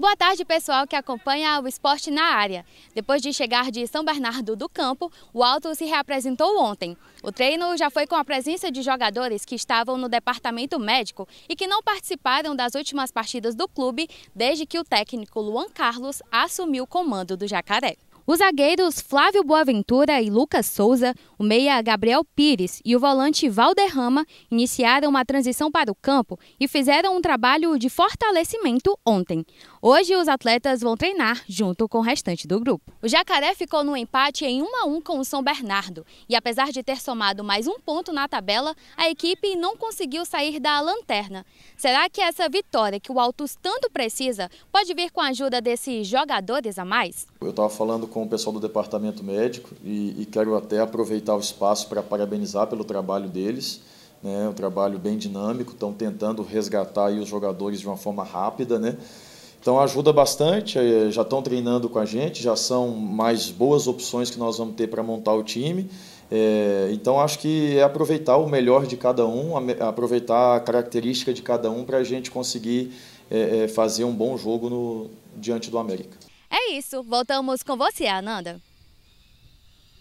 Boa tarde, pessoal que acompanha o esporte na área. Depois de chegar de São Bernardo do Campo, o Alto se reapresentou ontem. O treino já foi com a presença de jogadores que estavam no departamento médico e que não participaram das últimas partidas do clube desde que o técnico Luan Carlos assumiu o comando do Jacaré. Os zagueiros Flávio Boaventura e Lucas Souza, o meia Gabriel Pires e o volante Valderrama iniciaram uma transição para o campo e fizeram um trabalho de fortalecimento ontem. Hoje os atletas vão treinar junto com o restante do grupo. O Jacaré ficou no empate em 1 a 1 com o São Bernardo e apesar de ter somado mais um ponto na tabela, a equipe não conseguiu sair da lanterna. Será que essa vitória que o Altos tanto precisa pode vir com a ajuda desses jogadores a mais? Eu estava falando com o pessoal do departamento médico e, e quero até aproveitar o espaço para parabenizar pelo trabalho deles. Né, um trabalho bem dinâmico, estão tentando resgatar os jogadores de uma forma rápida, né? Então ajuda bastante, eh, já estão treinando com a gente, já são mais boas opções que nós vamos ter para montar o time. É, então acho que é aproveitar o melhor de cada um, aproveitar a característica de cada um para a gente conseguir é, é, fazer um bom jogo no, diante do América. É isso. Voltamos com você, Ananda.